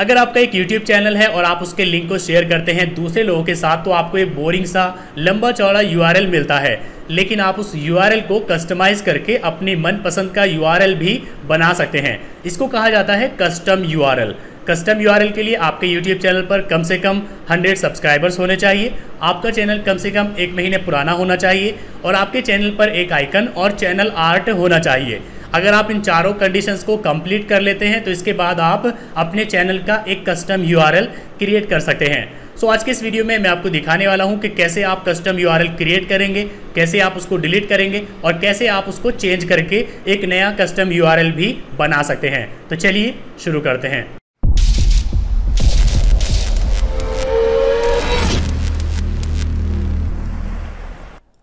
अगर आपका एक यूट्यूब चैनल है और आप उसके लिंक को शेयर करते हैं दूसरे लोगों के साथ तो आपको एक बोरिंग सा लंबा चौड़ा यू मिलता है लेकिन आप उस यू को कस्टमाइज़ करके अपनी मनपसंद का यू भी बना सकते हैं इसको कहा जाता है कस्टम यू कस्टम यू के लिए आपके यूट्यूब चैनल पर कम से कम 100 सब्सक्राइबर्स होने चाहिए आपका चैनल कम से कम एक महीने पुराना होना चाहिए और आपके चैनल पर एक आइकन और चैनल आर्ट होना चाहिए अगर आप इन चारों कंडीशंस को कंप्लीट कर लेते हैं तो इसके बाद आप अपने चैनल का एक कस्टम यू क्रिएट कर सकते हैं सो so, आज के इस वीडियो में मैं आपको दिखाने वाला हूं कि कैसे आप कस्टम यू क्रिएट करेंगे कैसे आप उसको डिलीट करेंगे और कैसे आप उसको चेंज करके एक नया कस्टम यू भी बना सकते हैं तो चलिए शुरू करते हैं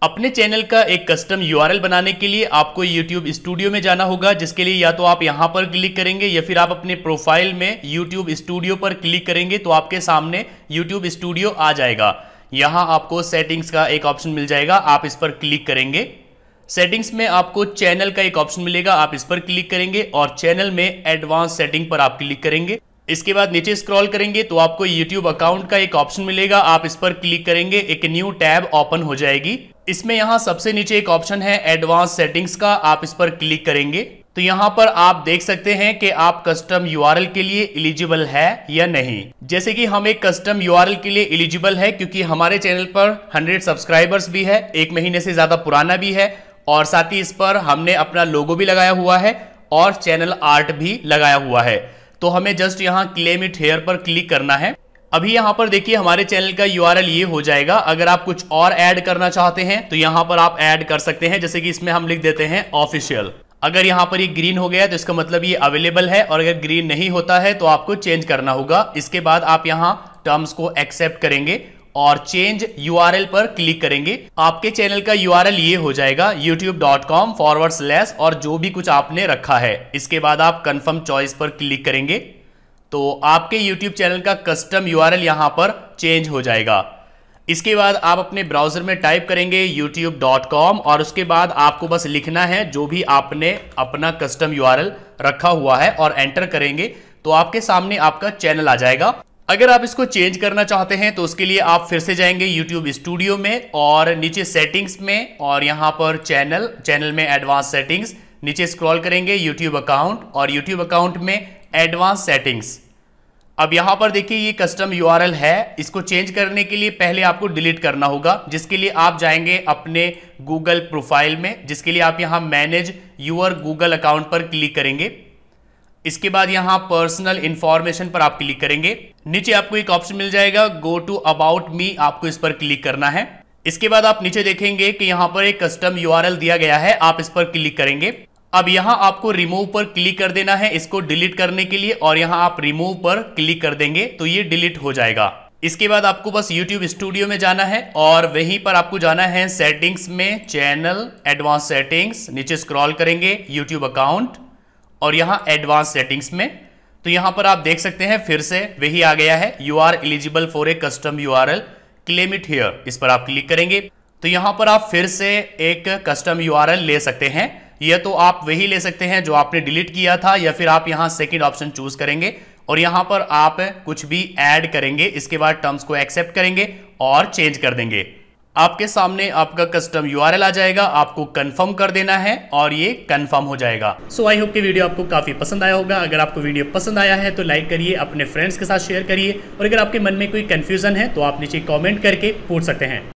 अपने चैनल का एक कस्टम यूआरएल बनाने के लिए आपको यूट्यूब स्टूडियो में जाना होगा जिसके लिए या तो आप यहां पर क्लिक करेंगे या फिर आप अपने प्रोफाइल में यूट्यूब स्टूडियो पर क्लिक करेंगे तो आपके सामने यूट्यूब स्टूडियो आ जाएगा यहां आपको सेटिंग्स का एक ऑप्शन मिल जाएगा आप इस पर क्लिक करेंगे सेटिंग्स में आपको चैनल का एक ऑप्शन मिलेगा आप इस पर क्लिक करेंगे और चैनल में एडवांस सेटिंग पर आप क्लिक करेंगे इसके बाद नीचे स्क्रॉल करेंगे तो आपको YouTube अकाउंट का एक ऑप्शन मिलेगा आप इस पर क्लिक करेंगे एक न्यू टैब ओपन हो जाएगी इसमें यहाँ सबसे नीचे एक ऑप्शन है एडवांस सेटिंग्स का आप इस पर क्लिक करेंगे तो यहाँ पर आप देख सकते हैं कि आप कस्टम यूआरएल के लिए इलिजिबल है या नहीं जैसे कि हम एक कस्टम यूआरएल के लिए इलिजिबल है क्योंकि हमारे चैनल पर 100 सब्सक्राइबर्स भी है एक महीने से ज़्यादा पुराना भी है और साथ ही इस पर हमने अपना लोगो भी लगाया हुआ है और चैनल आर्ट भी लगाया हुआ है तो हमें जस्ट यहाँ क्लेम इट हेयर पर क्लिक करना है अभी यहाँ पर देखिए हमारे चैनल का यू ये हो जाएगा अगर आप कुछ और ऐड करना चाहते हैं तो यहाँ पर आप ऐड कर सकते हैं जैसे कि इसमें हम लिख देते हैं ऑफिशियल अगर यहाँ पर ये ग्रीन हो गया तो इसका मतलब ये अवेलेबल है और अगर ग्रीन नहीं होता है तो आपको चेंज करना होगा इसके बाद आप यहाँ टर्म्स को एक्सेप्ट करेंगे और चेंज यू पर क्लिक करेंगे आपके चैनल का यू ये हो जाएगा यूट्यूब डॉट कॉम फॉरवर्ड और जो भी कुछ आपने रखा है इसके बाद आप कन्फर्म चॉइस पर क्लिक करेंगे तो आपके यूट्यूब चैनल का कस्टम यू आर एल पर चेंज हो जाएगा इसके बाद आप अपने ब्राउज़र में टाइप करेंगे youtube.com और उसके बाद आपको बस लिखना है जो भी आपने अपना कस्टम यू रखा हुआ है और एंटर करेंगे तो आपके सामने आपका चैनल आ जाएगा अगर आप इसको चेंज करना चाहते हैं तो उसके लिए आप फिर से जाएंगे यूट्यूब स्टूडियो में और नीचे सेटिंग्स में और यहाँ पर चैनल चैनल में एडवांस सेटिंग्स नीचे स्क्रॉल करेंगे यूट्यूब अकाउंट और यूट्यूब अकाउंट में एडवांस सेटिंग्स अब यहां पर देखिए ये कस्टम यूआरएल है इसको चेंज करने के लिए पहले आपको डिलीट करना होगा जिसके लिए आप जाएंगे अपने गूगल प्रोफाइल में जिसके लिए आप यहां मैनेज यूअर गूगल अकाउंट पर क्लिक करेंगे इसके बाद यहां पर्सनल इंफॉर्मेशन पर आप क्लिक करेंगे नीचे आपको एक ऑप्शन मिल जाएगा गो टू अबाउट मी आपको इस पर क्लिक करना है इसके बाद आप नीचे देखेंगे कि यहां पर एक कस्टम यूआरएल दिया गया है आप इस पर क्लिक करेंगे अब यहां आपको रिमूव पर क्लिक कर देना है इसको डिलीट करने के लिए और यहां आप रिमूव पर क्लिक कर देंगे तो ये डिलीट हो जाएगा इसके बाद आपको बस YouTube स्टूडियो में जाना है और वहीं पर आपको जाना है सेटिंग्स में चैनल एडवांस सेटिंग्स नीचे स्क्रॉल करेंगे YouTube अकाउंट और यहाँ एडवांस सेटिंग्स में तो यहां पर आप देख सकते हैं फिर से वही आ गया है you are eligible for a custom U R L claim it here इस पर आप क्लिक करेंगे तो यहां पर आप फिर से एक कस्टम यू आर एल ले सकते हैं यह तो आप वही ले सकते हैं जो आपने डिलीट किया था या फिर आप यहाँ सेकेंड ऑप्शन चूज करेंगे और यहाँ पर आप कुछ भी ऐड करेंगे इसके बाद टर्म्स को एक्सेप्ट करेंगे और चेंज कर देंगे आपके सामने आपका कस्टम यू आ जाएगा आपको कंफर्म कर देना है और ये कंफर्म हो जाएगा सो आई होप कि वीडियो आपको काफी पसंद आया होगा अगर आपको वीडियो पसंद आया है तो लाइक करिए अपने फ्रेंड्स के साथ शेयर करिए और अगर आपके मन में कोई कंफ्यूजन है तो आप नीचे कॉमेंट करके पूछ सकते हैं